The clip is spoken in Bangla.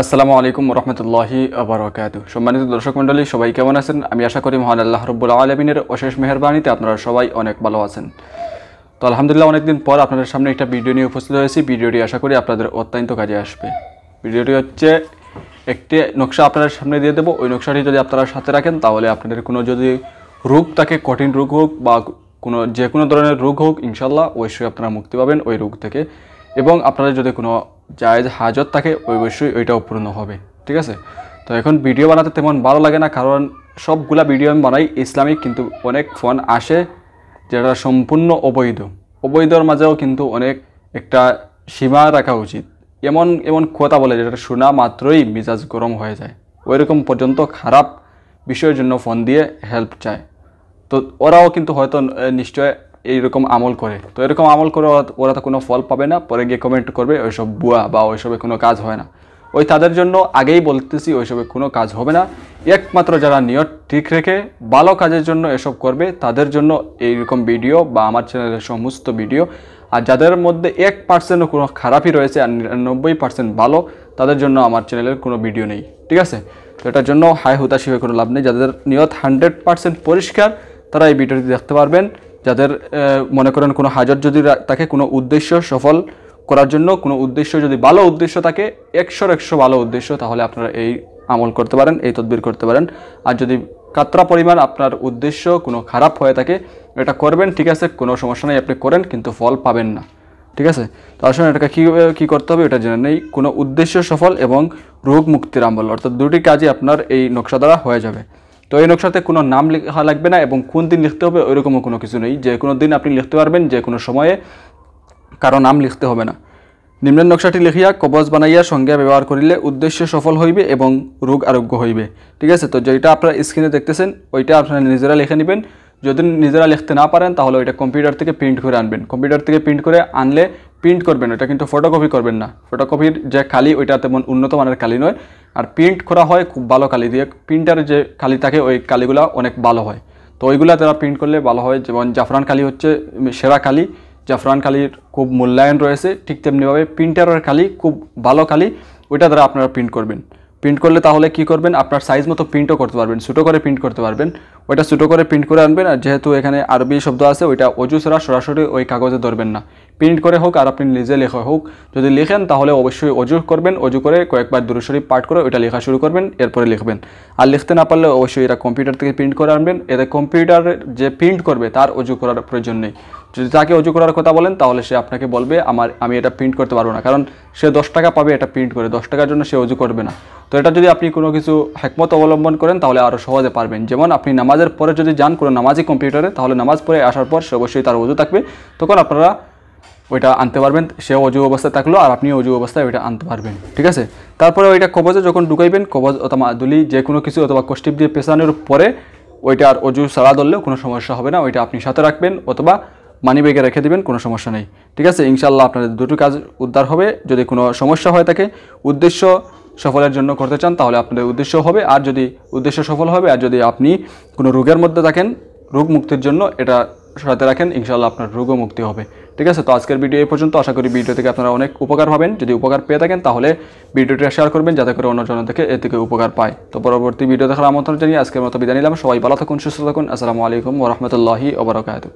আসসালামু আলাইকুম রহমতুল্লাহি আবরকাত সম্মানিত দর্শক মন্ডলী সবাই কেমন আছেন আমি আশা করি মহান আল্লাহ রব্বুল আলমিনের অশেষ মেহরবানিতে আপনারা সবাই অনেক ভালো আছেন তো আলহামদুলিল্লাহ অনেকদিন পর আপনাদের সামনে একটা ভিডিও নিয়ে উপস্থিত হয়েছি ভিডিওটি আশা করি আপনাদের অত্যন্ত কাজে আসবে ভিডিওটি হচ্ছে একটি নকশা আপনাদের সামনে দিয়ে দেবো ওই নকশাটি যদি আপনারা সাথে রাখেন তাহলে আপনাদের কোনো যদি রোগ থাকে কঠিন রোগ হোক বা কোনো যে কোনো ধরনের রোগ হোক ইনশাল্লাহ অবশ্যই আপনারা মুক্তি পাবেন ওই রোগ থেকে এবং আপনাদের যদি কোনো জায়জ হাজত থাকে অবশ্যই ওইটাও পূর্ণ হবে ঠিক আছে তো এখন ভিডিও বানাতে তেমন ভালো লাগে না কারণ সবগুলা ভিডিও আমি বানাই ইসলামিক কিন্তু অনেক ফোন আসে যেটা সম্পূর্ণ অবৈধ অবৈধর মাঝেও কিন্তু অনেক একটা সীমা রাখা উচিত এমন এমন কথা বলে যেটা শোনা মাত্রই মিজাজ গরম হয়ে যায় ওইরকম পর্যন্ত খারাপ বিষয়ের জন্য ফোন দিয়ে হেল্প চায় তো ওরাও কিন্তু হয়তো নিশ্চয় এইরকম আমল করে তো এরকম আমল করে ওরা তো কোনো ফল পাবে না পরে গিয়ে কমেন্ট করবে ওইসব বুয়া বা ওইসবে কোনো কাজ হয় না ওই তাদের জন্য আগেই বলতেছি ওইসবে কোনো কাজ হবে না একমাত্র যারা নিয়ত ঠিক রেখে ভালো কাজের জন্য এসব করবে তাদের জন্য এইরকম ভিডিও বা আমার চ্যানেলের সমস্ত ভিডিও আর যাদের মধ্যে এক পার্সেন্টও কোনো খারাপই রয়েছে আর নিরানব্বই পার্সেন্ট ভালো তাদের জন্য আমার চ্যানেলের কোনো ভিডিও নেই ঠিক আছে তো এটার জন্য হাই হুতাশি হয়ে কোনো লাভ নেই যাদের নিয়ত হান্ড্রেড পার্সেন্ট পরিষ্কার তারা এই ভিডিওটি দেখতে পারবেন যাদের মনে করেন কোনো হাজার যদি তাকে কোনো উদ্দেশ্য সফল করার জন্য কোনো উদ্দেশ্য যদি ভালো উদ্দেশ্য থাকে একশোর একশো ভালো উদ্দেশ্য তাহলে আপনারা এই আমল করতে পারেন এই তদবির করতে পারেন আর যদি কাতরা পরিমাণ আপনার উদ্দেশ্য কোনো খারাপ হয়ে থাকে এটা করবেন ঠিক আছে কোনো সমস্যা নেই আপনি করেন কিন্তু ফল পাবেন না ঠিক আছে তো আসলে এটাকে কী কী করতে হবে এটা জেনে নেই কোনো উদ্দেশ্য সফল এবং রোগ মুক্তির আমল অর্থাৎ দুটি কাজই আপনার এই নকশা দ্বারা হয়ে যাবে তো এই নকশাতে কোনো নাম লেখা লাগবে না এবং কোন দিন লিখতে হবে ওইরকমও কোনো কিছু নেই যে কোনো দিন আপনি লিখতে পারবেন যে কোনো সময়ে কারো নাম লিখতে হবে না নিম্নের নকশাটি লিখিয়া কবজ বানাইয়া সংজ্ঞা ব্যবহার করিলে উদ্দেশ্য সফল হইবে এবং রোগ আরোগ্য হইবে ঠিক আছে তো যেটা আপনার স্ক্রিনে দেখতেছেন ওইটা আপনারা নিজেরা লিখে নেবেন যদি নিজেরা লিখতে না পারেন তাহলে ওইটা কম্পিউটার থেকে প্রিন্ট করে আনবেন কম্পিউটার থেকে প্রিন্ট করে আনলে প্রিন্ট করবেন ওটা কিন্তু ফটোকপি করবেন না ফটোকপির যে কালি ওইটা তেমন উন্নত মানের কালি নয় আর প্রিন্ট করা হয় খুব ভালো কালি দিয়ে প্রিন্টার যে কালি থাকে ওই কালিগুলো অনেক ভালো হয় তো ওইগুলো তারা প্রিন্ট করলে ভালো হয় যেমন জাফরান কালি হচ্ছে সেরা কালি জাফরান কালির খুব মূল্যায়ন রয়েছে ঠিক তেমনিভাবে প্রিন্টারের কালি খুব ভালো কালি ওইটা দ্বারা আপনারা প্রিন্ট করবেন প্রিন্ট করলে তাহলে কি করবেন আপনার সাইজ মতো প্রিন্টও করতে পারবেন ছোটো করে প্রিন্ট করতে পারবেন ওইটা ছোটো করে প্রিন্ট করে আনবেন আর যেহেতু এখানে আরবি শব্দ আছে ওইটা অজু সরাসরি ওই কাগজে ধরবেন না প্রিন্ট করে হোক আর আপনি নিজে লেখা হোক যদি লেখেন তাহলে অবশ্যই অজু করবেন অজু করে কয়েকবার দূরশরীফ পাঠ করে ওটা লেখা শুরু করবেন এরপরে লিখবেন আর লিখতে না পারলে অবশ্যই এটা কম্পিউটার থেকে প্রিন্ট করে আনবেন এতে কম্পিউটার যে প্রিন্ট করবে তার অজু করার প্রয়োজন নেই যদি তাকে অজু করার কথা বলেন তাহলে সে আপনাকে বলবে আমার আমি এটা প্রিন্ট করতে পারবো না কারণ সে দশ টাকা পাবে এটা প্রিন্ট করে দশ টাকার জন্য সে অজু করবে না তো এটা যদি আপনি কোনো কিছু হ্যাকমত অবলম্বন করেন তাহলে আরও সহজে পারবেন যেমন আপনি নামাজের পরে যদি যান কোনো নামাজি কম্পিউটারে তাহলে নামাজ পড়ে আসার পর সে অবশ্যই তার অজু থাকবে তখন আপনারা ওইটা আনতে পারবেন সে অজু অবস্থায় থাকলো আর আপনি অজু অবস্থায় ওইটা আনতে পারবেন ঠিক আছে তারপরে ওইটা কবজে যখন ঢুকাইবেন কবজ অথবা দুলি যে কোনো কিছু অথবা কষ্টিপ দিয়ে পেছানোর পরে ওইটা আর অজু সারা ধরলেও কোনো সমস্যা হবে না ওইটা আপনি সাথে রাখবেন অথবা মানি ব্যাগে রেখে দেবেন কোনো সমস্যা নেই ঠিক আছে ইনশাল্লাহ আপনাদের দুটো কাজ উদ্ধার হবে যদি কোনো সমস্যা হয় থাকে উদ্দেশ্য সফলের জন্য করতে চান তাহলে আপনাদের উদ্দেশ্য হবে আর যদি উদ্দেশ্য সফল হবে আর যদি আপনি কোনো রোগের মধ্যে থাকেন রোগ মুক্তির জন্য এটা সাথে রাখেন ইনশাল্লাহ আপনার রোগও মুক্তি হবে ঠিক আছে তো আজকের ভিডিও এই পর্যন্ত আশা করি ভিডিও থেকে আপনারা অনেক উপকার পাবেন যদি উপকার পেয়ে থাকেন তাহলে ভিডিওটা শেয়ার করবেন যাতে করে অন্যজন থেকে এ থেকে উপকার পায় তো পরবর্তী ভিডিও দেখার আমন্ত্রণ জানিয়ে আজকের মতো বিদায় নিলাম সবাই ভালো থাকুন সুস্থ থাকুন আসসালামু আলাইকুম ওরহমতুল্লাহি ওবরাকাত